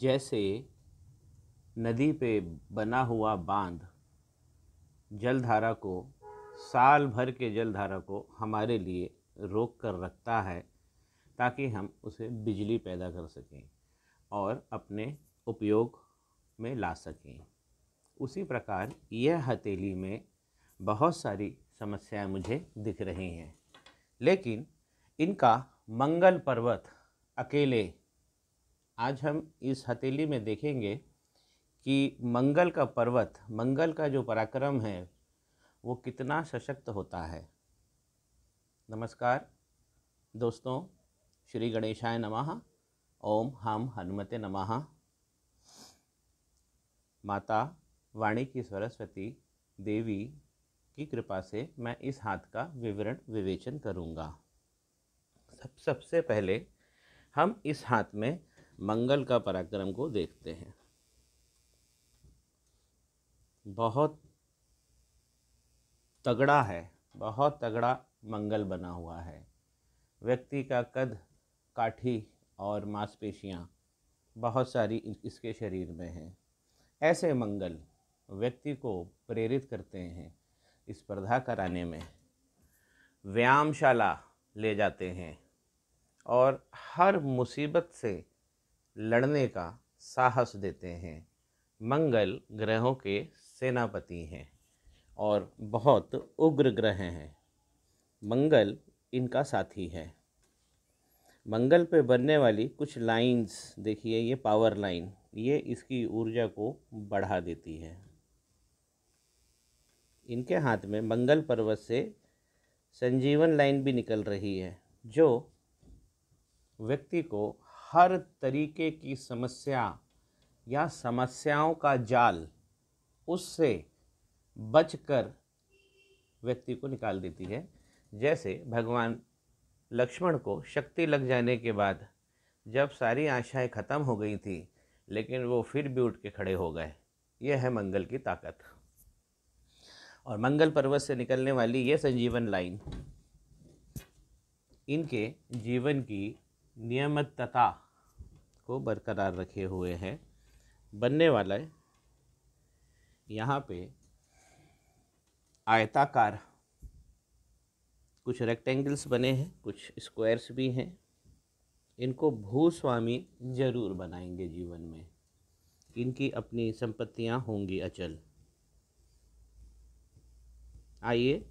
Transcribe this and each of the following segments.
जैसे नदी पे बना हुआ बांध जलधारा को साल भर के जलधारा को हमारे लिए रोक कर रखता है ताकि हम उसे बिजली पैदा कर सकें और अपने उपयोग में ला सकें उसी प्रकार यह हथेली में बहुत सारी समस्याएं मुझे दिख रही हैं लेकिन इनका मंगल पर्वत अकेले आज हम इस हथेली में देखेंगे कि मंगल का पर्वत मंगल का जो पराक्रम है वो कितना सशक्त होता है नमस्कार दोस्तों श्री गणेशाय नमः ओम हम हनुमते नमः माता वाणी की सरस्वती देवी की कृपा से मैं इस हाथ का विवरण विवेचन करूँगा सब सबसे पहले हम इस हाथ में मंगल का पराक्रम को देखते हैं बहुत तगड़ा है बहुत तगड़ा मंगल बना हुआ है व्यक्ति का कद काठी और मांसपेशियाँ बहुत सारी इसके शरीर में हैं ऐसे मंगल व्यक्ति को प्रेरित करते हैं स्पर्धा कराने में व्यायामशाला ले जाते हैं और हर मुसीबत से लड़ने का साहस देते हैं मंगल ग्रहों के सेनापति हैं और बहुत उग्र ग्रह हैं मंगल इनका साथी है मंगल पे बनने वाली कुछ लाइंस देखिए ये पावर लाइन ये इसकी ऊर्जा को बढ़ा देती है इनके हाथ में मंगल पर्वत से संजीवन लाइन भी निकल रही है जो व्यक्ति को हर तरीके की समस्या या समस्याओं का जाल उससे बचकर व्यक्ति को निकाल देती है जैसे भगवान लक्ष्मण को शक्ति लग जाने के बाद जब सारी आशाएं ख़त्म हो गई थी लेकिन वो फिर भी उठ के खड़े हो गए यह है मंगल की ताकत और मंगल पर्वत से निकलने वाली ये संजीवन लाइन इनके जीवन की नियमितता को बरकरार रखे हुए है बनने वाला है यहाँ पे आयताकार कुछ रेक्टेंगल्स बने हैं कुछ स्क्वायर्स भी हैं इनको भूस्वामी जरूर बनाएंगे जीवन में इनकी अपनी संपत्तियाँ होंगी अचल आइए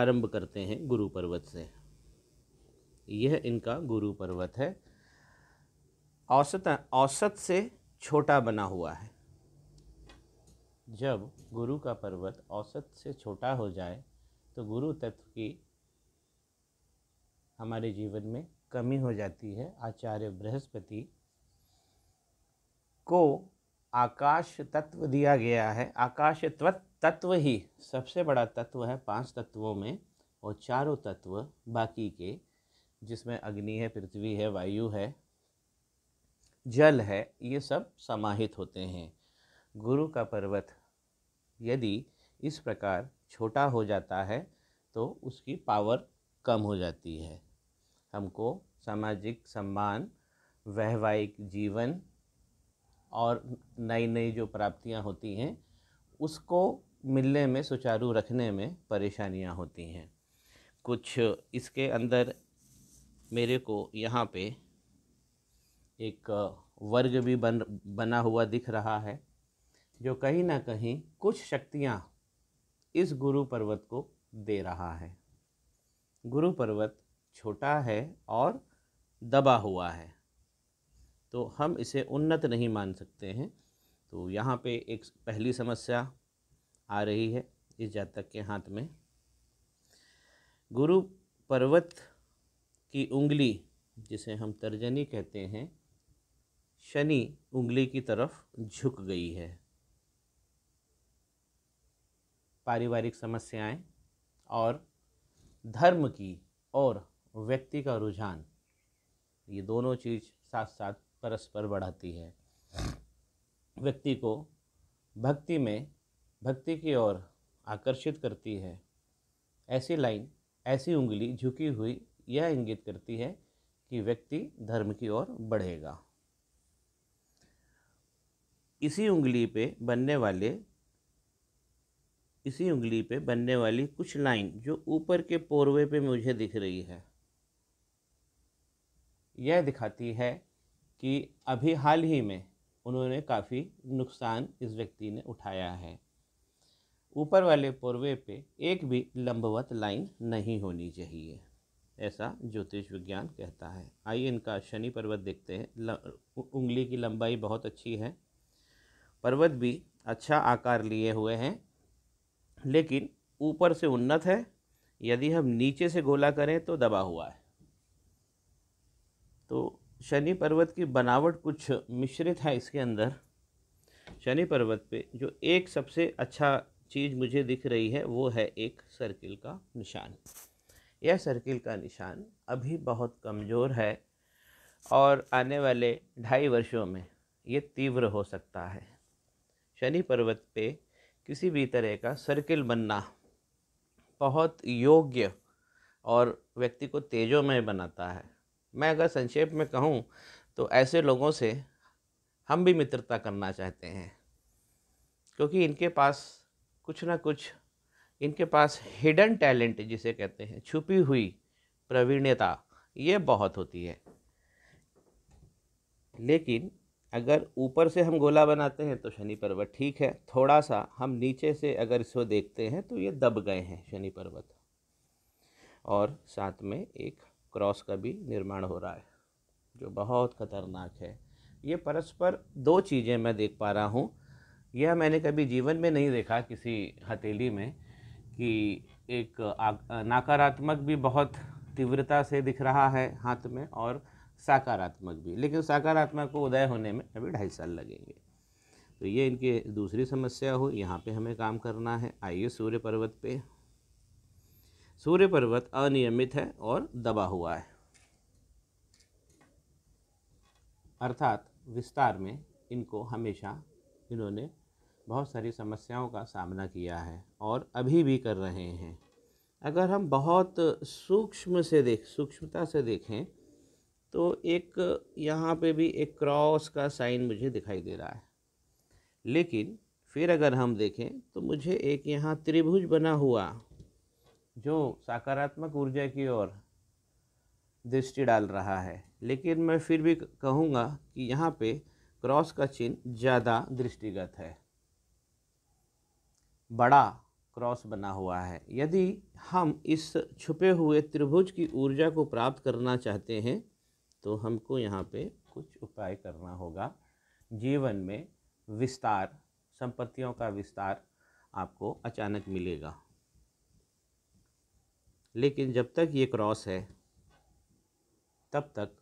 आरंभ करते हैं गुरु पर्वत से यह इनका गुरु पर्वत है औसत औसत से छोटा बना हुआ है जब गुरु का पर्वत औसत से छोटा हो जाए तो गुरु तत्व की हमारे जीवन में कमी हो जाती है आचार्य बृहस्पति को आकाश तत्व दिया गया है आकाश तत्व तत्व ही सबसे बड़ा तत्व है पांच तत्वों में और चारों तत्व बाकी के जिसमें अग्नि है पृथ्वी है वायु है जल है ये सब समाहित होते हैं गुरु का पर्वत यदि इस प्रकार छोटा हो जाता है तो उसकी पावर कम हो जाती है हमको सामाजिक सम्मान वैवाहिक जीवन और नई नई जो प्राप्तियां होती हैं उसको मिलने में सुचारू रखने में परेशानियां होती हैं कुछ इसके अंदर मेरे को यहाँ पे एक वर्ग भी बन बना हुआ दिख रहा है जो कहीं ना कहीं कुछ शक्तियाँ इस गुरु पर्वत को दे रहा है गुरु पर्वत छोटा है और दबा हुआ है तो हम इसे उन्नत नहीं मान सकते हैं तो यहाँ पे एक पहली समस्या आ रही है इस जातक के हाथ में गुरु पर्वत की उंगली जिसे हम तर्जनी कहते हैं शनि उंगली की तरफ झुक गई है पारिवारिक समस्याएं और धर्म की और व्यक्ति का रुझान ये दोनों चीज़ साथ साथ परस्पर बढ़ाती है व्यक्ति को भक्ति में भक्ति की ओर आकर्षित करती है ऐसी लाइन ऐसी उंगली झुकी हुई यह इंगित करती है कि व्यक्ति धर्म की ओर बढ़ेगा इसी उंगली पे बनने वाले इसी उंगली पे बनने वाली कुछ लाइन जो ऊपर के पोरवे पे मुझे दिख रही है यह दिखाती है कि अभी हाल ही में उन्होंने काफ़ी नुकसान इस व्यक्ति ने उठाया है ऊपर वाले पोरवे पे एक भी लंबवत लाइन नहीं होनी चाहिए ऐसा ज्योतिष विज्ञान कहता है आइए इनका शनि पर्वत देखते हैं उंगली की लंबाई बहुत अच्छी है पर्वत भी अच्छा आकार लिए हुए हैं लेकिन ऊपर से उन्नत है यदि हम नीचे से गोला करें तो दबा हुआ है तो शनि पर्वत की बनावट कुछ मिश्रित है इसके अंदर शनि पर्वत पे जो एक सबसे अच्छा चीज़ मुझे दिख रही है वो है एक सर्किल का निशान यह सर्किल का निशान अभी बहुत कमज़ोर है और आने वाले ढाई वर्षों में ये तीव्र हो सकता है शनि पर्वत पे किसी भी तरह का सर्किल बनना बहुत योग्य और व्यक्ति को तेजोमय बनाता है मैं अगर संक्षेप में कहूँ तो ऐसे लोगों से हम भी मित्रता करना चाहते हैं क्योंकि इनके पास कुछ ना कुछ इनके पास हिडन टैलेंट जिसे कहते हैं छुपी हुई प्रवीणता ये बहुत होती है लेकिन अगर ऊपर से हम गोला बनाते हैं तो शनि पर्वत ठीक है थोड़ा सा हम नीचे से अगर इसको देखते हैं तो ये दब गए हैं शनि पर्वत और साथ में एक क्रॉस का भी निर्माण हो रहा है जो बहुत खतरनाक है ये परस्पर दो चीज़ें मैं देख पा रहा हूँ यह मैंने कभी जीवन में नहीं देखा किसी हथेली में कि एक नकारात्मक भी बहुत तीव्रता से दिख रहा है हाथ में और सकारात्मक भी लेकिन सकारात्मक को उदय होने में अभी ढाई साल लगेंगे तो ये इनकी दूसरी समस्या हो यहाँ पे हमें काम करना है आइए सूर्य पर्वत पे सूर्य पर्वत अनियमित है और दबा हुआ है अर्थात विस्तार में इनको हमेशा इन्होंने बहुत सारी समस्याओं का सामना किया है और अभी भी कर रहे हैं अगर हम बहुत सूक्ष्म से देख सूक्ष्मता से देखें तो एक यहाँ पे भी एक क्रॉस का साइन मुझे दिखाई दे रहा है लेकिन फिर अगर हम देखें तो मुझे एक यहाँ त्रिभुज बना हुआ जो सकारात्मक ऊर्जा की ओर दृष्टि डाल रहा है लेकिन मैं फिर भी कहूँगा कि यहाँ पे क्रॉस का चिन्ह ज़्यादा दृष्टिगत है बड़ा क्रॉस बना हुआ है यदि हम इस छुपे हुए त्रिभुज की ऊर्जा को प्राप्त करना चाहते हैं तो हमको यहाँ पे कुछ उपाय करना होगा जीवन में विस्तार संपत्तियों का विस्तार आपको अचानक मिलेगा लेकिन जब तक ये क्रॉस है तब तक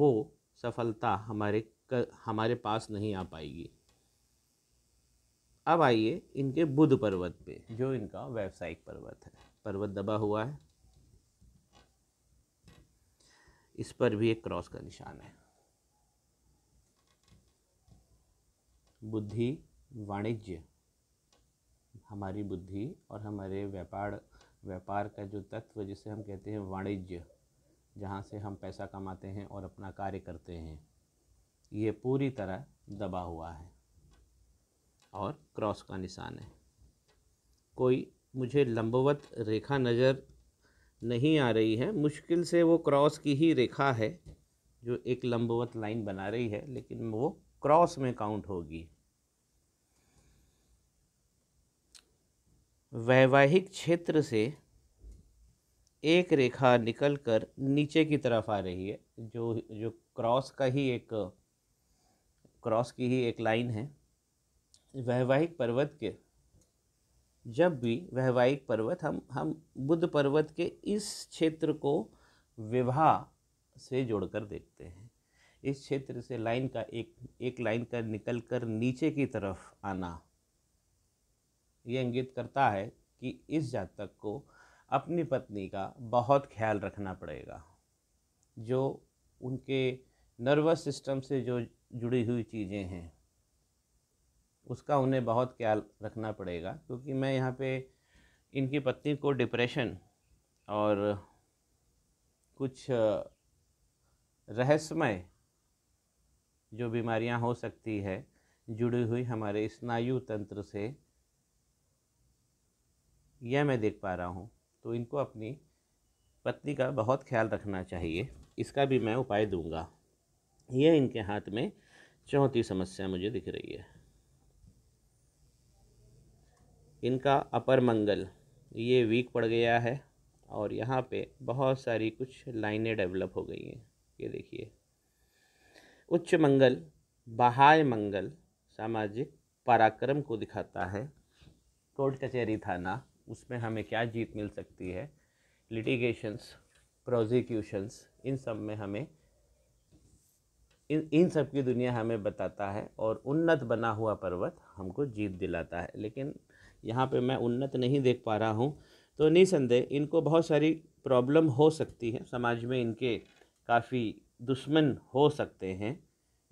वो सफलता हमारे कर, हमारे पास नहीं आ पाएगी अब आइए इनके बुध पर्वत पे जो इनका व्यावसायिक पर्वत है पर्वत दबा हुआ है इस पर भी एक क्रॉस का निशान है बुद्धि वाणिज्य हमारी बुद्धि और हमारे व्यापार व्यापार का जो तत्व जिसे हम कहते हैं वाणिज्य जहाँ से हम पैसा कमाते हैं और अपना कार्य करते हैं ये पूरी तरह दबा हुआ है और क्रॉस का निशान है कोई मुझे लंबवत रेखा नज़र नहीं आ रही है मुश्किल से वो क्रॉस की ही रेखा है जो एक लंबवत लाइन बना रही है लेकिन वो क्रॉस में काउंट होगी वैवाहिक क्षेत्र से एक रेखा निकलकर नीचे की तरफ आ रही है जो जो क्रॉस का ही एक क्रॉस की ही एक लाइन है वैवाहिक पर्वत के जब भी वैवाहिक पर्वत हम हम बुद्ध पर्वत के इस क्षेत्र को विवाह से जोड़कर देखते हैं इस क्षेत्र से लाइन का एक एक लाइन का निकल कर नीचे की तरफ आना ये इंगित करता है कि इस जातक को अपनी पत्नी का बहुत ख्याल रखना पड़ेगा जो उनके नर्वस सिस्टम से जो जुड़ी हुई चीज़ें हैं उसका उन्हें बहुत ख्याल रखना पड़ेगा क्योंकि मैं यहाँ पे इनकी पत्नी को डिप्रेशन और कुछ रहस्यमय जो बीमारियाँ हो सकती है जुड़ी हुई हमारे स्नायु तंत्र से यह मैं देख पा रहा हूँ तो इनको अपनी पत्नी का बहुत ख्याल रखना चाहिए इसका भी मैं उपाय दूंगा यह इनके हाथ में चौथी समस्या मुझे दिख रही है इनका अपर मंगल ये वीक पड़ गया है और यहाँ पे बहुत सारी कुछ लाइनें डेवलप हो गई हैं ये देखिए उच्च मंगल बहाय मंगल सामाजिक पराक्रम को दिखाता है कोर्ट कचहरी थाना उसमें हमें क्या जीत मिल सकती है लिटिगेशंस प्रोजिक्यूशंस इन सब में हमें इन इन सब की दुनिया हमें बताता है और उन्नत बना हुआ पर्वत हमको जीत दिलाता है लेकिन यहाँ पे मैं उन्नत नहीं देख पा रहा हूँ तो निसंदेह इनको बहुत सारी प्रॉब्लम हो सकती है समाज में इनके काफ़ी दुश्मन हो सकते हैं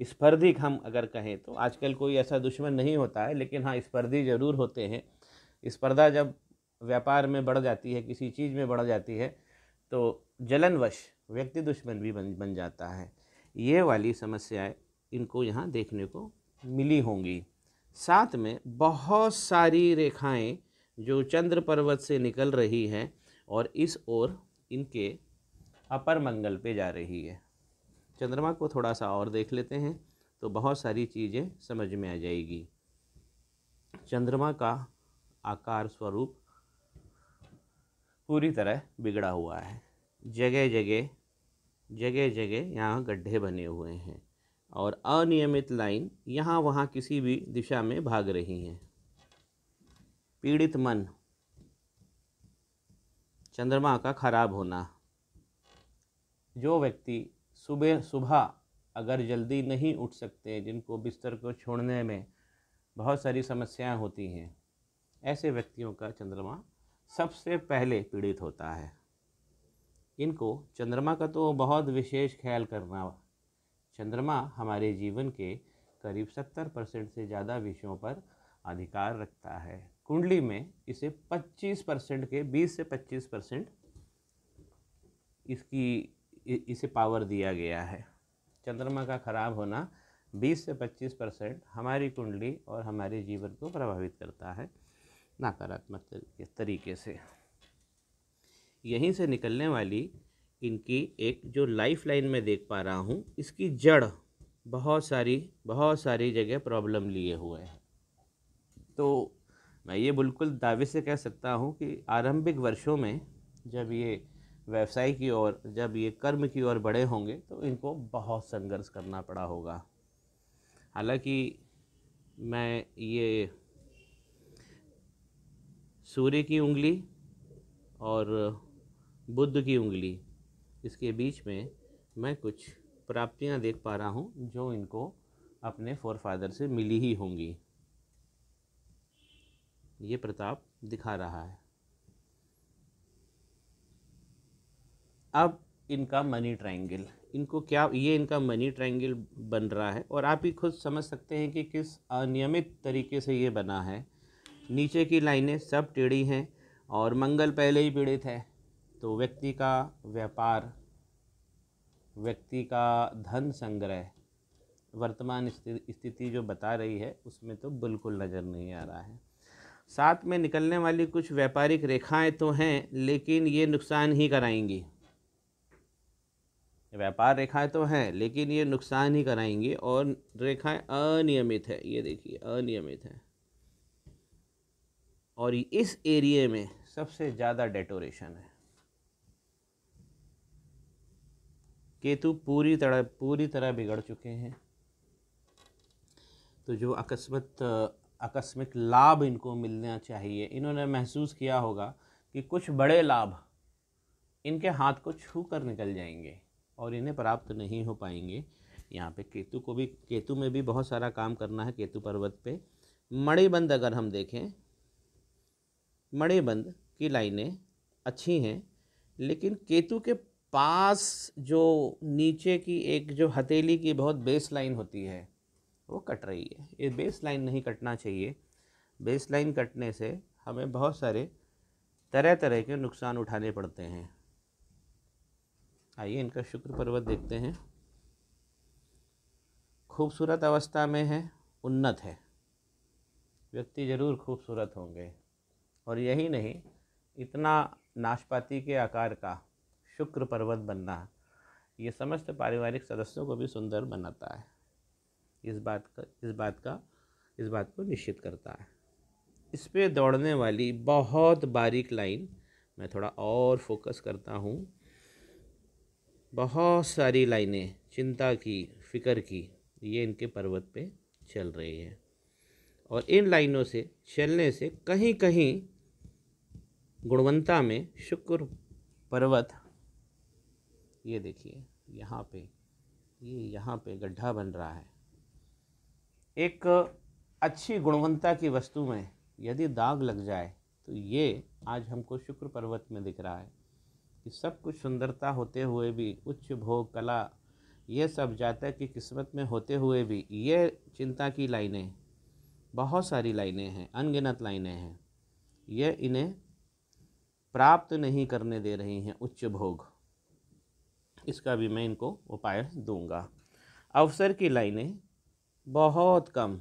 स्पर्धिक हम अगर कहें तो आजकल कोई ऐसा दुश्मन नहीं होता है लेकिन हाँ स्पर्धी ज़रूर होते हैं स्पर्धा जब व्यापार में बढ़ जाती है किसी चीज़ में बढ़ जाती है तो जलनवश व्यक्ति दुश्मन भी बन बन जाता है ये वाली समस्याएं इनको यहाँ देखने को मिली होंगी साथ में बहुत सारी रेखाएं जो चंद्र पर्वत से निकल रही हैं और इस ओर इनके अपर मंगल पे जा रही है चंद्रमा को थोड़ा सा और देख लेते हैं तो बहुत सारी चीज़ें समझ में आ जाएगी चंद्रमा का आकार स्वरूप पूरी तरह बिगड़ा हुआ है जगह जगह जगह जगह यहाँ गड्ढे बने हुए हैं और अनियमित लाइन यहाँ वहाँ किसी भी दिशा में भाग रही हैं पीड़ित मन चंद्रमा का खराब होना जो व्यक्ति सुबह सुबह अगर जल्दी नहीं उठ सकते जिनको बिस्तर को छोड़ने में बहुत सारी समस्याएं होती हैं ऐसे व्यक्तियों का चंद्रमा सबसे पहले पीड़ित होता है इनको चंद्रमा का तो बहुत विशेष ख्याल करना चंद्रमा हमारे जीवन के करीब 70 परसेंट से ज़्यादा विषयों पर अधिकार रखता है कुंडली में इसे 25 परसेंट के 20 से 25 परसेंट इसकी इसे पावर दिया गया है चंद्रमा का खराब होना 20 से 25 परसेंट हमारी कुंडली और हमारे जीवन को प्रभावित करता है नकारात्मक तरीके से यहीं से निकलने वाली इनकी एक जो लाइफ लाइन में देख पा रहा हूँ इसकी जड़ बहुत सारी बहुत सारी जगह प्रॉब्लम लिए हुए हैं तो मैं ये बिल्कुल दावे से कह सकता हूँ कि आरंभिक वर्षों में जब ये व्यवसाय की ओर जब ये कर्म की ओर बड़े होंगे तो इनको बहुत संघर्ष करना पड़ा होगा हालांकि मैं ये सूर्य की उंगली और बुद्ध की उंगली इसके बीच में मैं कुछ प्राप्तियाँ देख पा रहा हूँ जो इनको अपने फोर फादर से मिली ही होंगी ये प्रताप दिखा रहा है अब इनका मनी ट्रायंगल इनको क्या ये इनका मनी ट्रायंगल बन रहा है और आप ही खुद समझ सकते हैं कि किस अनियमित तरीके से ये बना है नीचे की लाइनें सब टेढ़ी हैं और मंगल पहले ही पीड़ित है तो व्यक्ति का व्यापार व्यक्ति का धन संग्रह वर्तमान स्थिति जो बता रही है उसमें तो बिल्कुल नज़र नहीं आ रहा है साथ में निकलने वाली कुछ व्यापारिक रेखाएं तो हैं लेकिन ये नुकसान ही कराएंगी व्यापार रेखाएं तो हैं लेकिन ये नुकसान ही कराएंगी और रेखाएं अनियमित है ये देखिए अनियमित है और इस एरिए में सबसे ज़्यादा डेटोरेशन है केतु पूरी तरह पूरी तरह बिगड़ चुके हैं तो जो अकस्मत आकस्मिक लाभ इनको मिलना चाहिए इन्होंने महसूस किया होगा कि कुछ बड़े लाभ इनके हाथ को छू कर निकल जाएंगे और इन्हें प्राप्त नहीं हो पाएंगे यहाँ पे केतु को भी केतु में भी बहुत सारा काम करना है केतु पर्वत पे मणिबंद अगर हम देखें मणिबंद की लाइनें अच्छी हैं लेकिन केतु के पास जो नीचे की एक जो हथेली की बहुत बेस लाइन होती है वो कट रही है ये बेस लाइन नहीं कटना चाहिए बेस लाइन कटने से हमें बहुत सारे तरह तरह के नुकसान उठाने पड़ते हैं आइए इनका शुक्र पर्वत देखते हैं खूबसूरत अवस्था में है उन्नत है व्यक्ति ज़रूर खूबसूरत होंगे और यही नहीं इतना नाशपाती के आकार का शुक्र पर्वत बनना ये समस्त पारिवारिक सदस्यों को भी सुंदर बनाता है इस बात का इस बात का इस बात को निश्चित करता है इस पे दौड़ने वाली बहुत बारीक लाइन मैं थोड़ा और फोकस करता हूँ बहुत सारी लाइनें चिंता की फिक्र की ये इनके पर्वत पे चल रही है और इन लाइनों से चलने से कहीं कहीं गुणवंता में शुक्र पर्वत ये देखिए यहाँ पे ये यहाँ पे गड्ढा बन रहा है एक अच्छी गुणवत्ता की वस्तु में यदि दाग लग जाए तो ये आज हमको शुक्र पर्वत में दिख रहा है कि सब कुछ सुंदरता होते हुए भी उच्च भोग कला ये सब जातक की किस्मत में होते हुए भी ये चिंता की लाइनें बहुत सारी लाइनें हैं अनगिनत लाइनें हैं ये इन्हें प्राप्त नहीं करने दे रही हैं उच्च भोग इसका भी मैं इनको उपाय दूंगा अवसर की लाइनें बहुत कम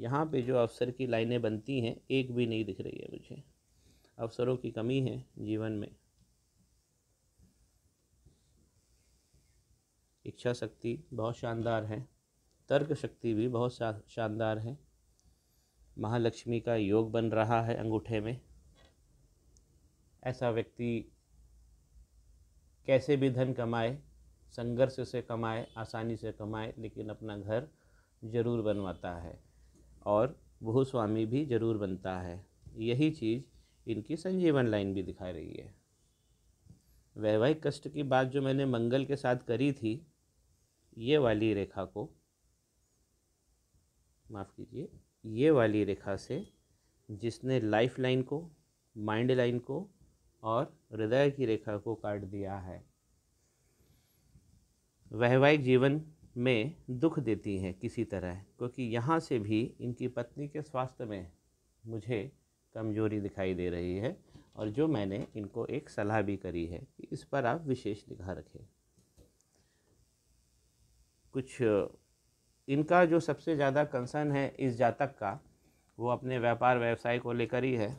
यहाँ पे जो अवसर की लाइनें बनती हैं एक भी नहीं दिख रही है मुझे अवसरों की कमी है जीवन में इच्छा शक्ति बहुत शानदार है तर्क शक्ति भी बहुत शानदार है महालक्ष्मी का योग बन रहा है अंगूठे में ऐसा व्यक्ति कैसे भी धन कमाए संघर्ष से कमाए आसानी से कमाए लेकिन अपना घर ज़रूर बनवाता है और भूस्वामी भी ज़रूर बनता है यही चीज़ इनकी संजीवन लाइन भी दिखा रही है वैवाहिक कष्ट की बात जो मैंने मंगल के साथ करी थी ये वाली रेखा को माफ़ कीजिए ये वाली रेखा से जिसने लाइफ लाइन को माइंड लाइन को और हृदय की रेखा को काट दिया है वैवाहिक जीवन में दुख देती हैं किसी तरह क्योंकि यहाँ से भी इनकी पत्नी के स्वास्थ्य में मुझे कमजोरी दिखाई दे रही है और जो मैंने इनको एक सलाह भी करी है कि इस पर आप विशेष निगाह रखें कुछ इनका जो सबसे ज़्यादा कंसर्न है इस जातक का वो अपने व्यापार व्यवसाय को लेकर ही है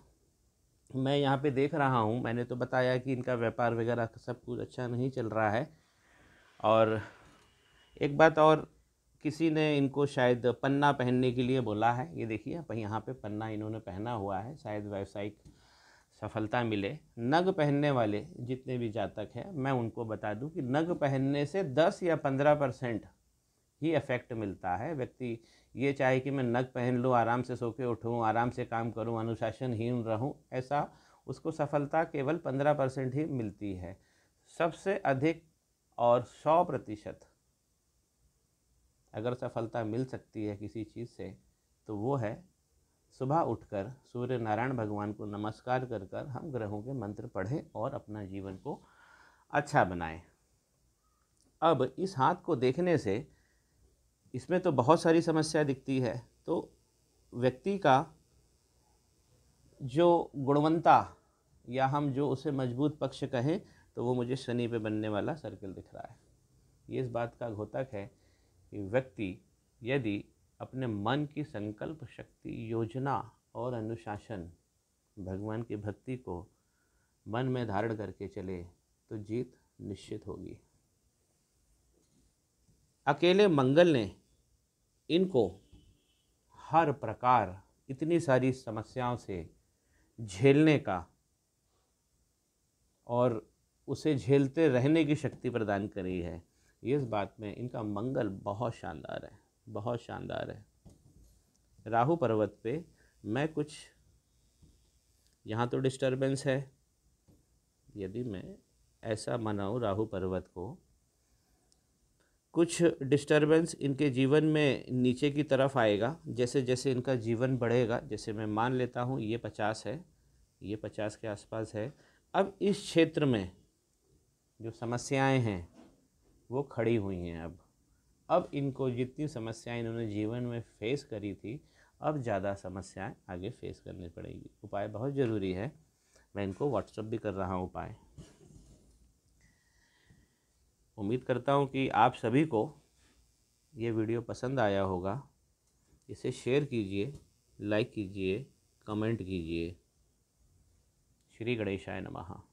मैं यहाँ पे देख रहा हूँ मैंने तो बताया कि इनका व्यापार वगैरह तो सब कुछ अच्छा नहीं चल रहा है और एक बात और किसी ने इनको शायद पन्ना पहनने के लिए बोला है ये देखिए अपन यहाँ पे पन्ना इन्होंने पहना हुआ है शायद व्यावसायिक सफलता मिले नग पहनने वाले जितने भी जातक हैं मैं उनको बता दूं कि नग पहनने से 10 या 15 परसेंट ही इफेक्ट मिलता है व्यक्ति ये चाहे कि मैं नग पहन लूँ आराम से सो के उठूँ आराम से काम करूँ अनुशासनहीन रहूँ ऐसा उसको सफलता केवल पंद्रह परसेंट ही मिलती है सबसे अधिक और सौ प्रतिशत अगर सफलता मिल सकती है किसी चीज़ से तो वो है सुबह उठकर सूर्य नारायण भगवान को नमस्कार कर कर हम ग्रहों के मंत्र पढ़ें और अपना जीवन को अच्छा बनाएं अब इस हाथ को देखने से इसमें तो बहुत सारी समस्या दिखती है तो व्यक्ति का जो गुणवत्ता या हम जो उसे मजबूत पक्ष कहें तो वो मुझे शनि पे बनने वाला सर्कल दिख रहा है ये इस बात का घोतक है कि व्यक्ति यदि अपने मन की संकल्प शक्ति योजना और अनुशासन भगवान की भक्ति को मन में धारण करके चले तो जीत निश्चित होगी अकेले मंगल ने इनको हर प्रकार इतनी सारी समस्याओं से झेलने का और उसे झेलते रहने की शक्ति प्रदान करी है इस बात में इनका मंगल बहुत शानदार है बहुत शानदार है राहु पर्वत पे मैं कुछ यहाँ तो डिस्टरबेंस है यदि मैं ऐसा मनाऊँ राहु पर्वत को कुछ डिस्टरबेंस इनके जीवन में नीचे की तरफ आएगा जैसे जैसे इनका जीवन बढ़ेगा जैसे मैं मान लेता हूँ ये पचास है ये पचास के आसपास है अब इस क्षेत्र में जो समस्याएं हैं वो खड़ी हुई हैं अब अब इनको जितनी समस्याएं इन्होंने जीवन में फेस करी थी अब ज़्यादा समस्याएं आगे फेस करनी पड़ेगी उपाय बहुत ज़रूरी है मैं इनको व्हाट्सअप भी कर रहा हूँ उपाय उम्मीद करता हूँ कि आप सभी को ये वीडियो पसंद आया होगा इसे शेयर कीजिए लाइक कीजिए कमेंट कीजिए श्री गणेशाय नमः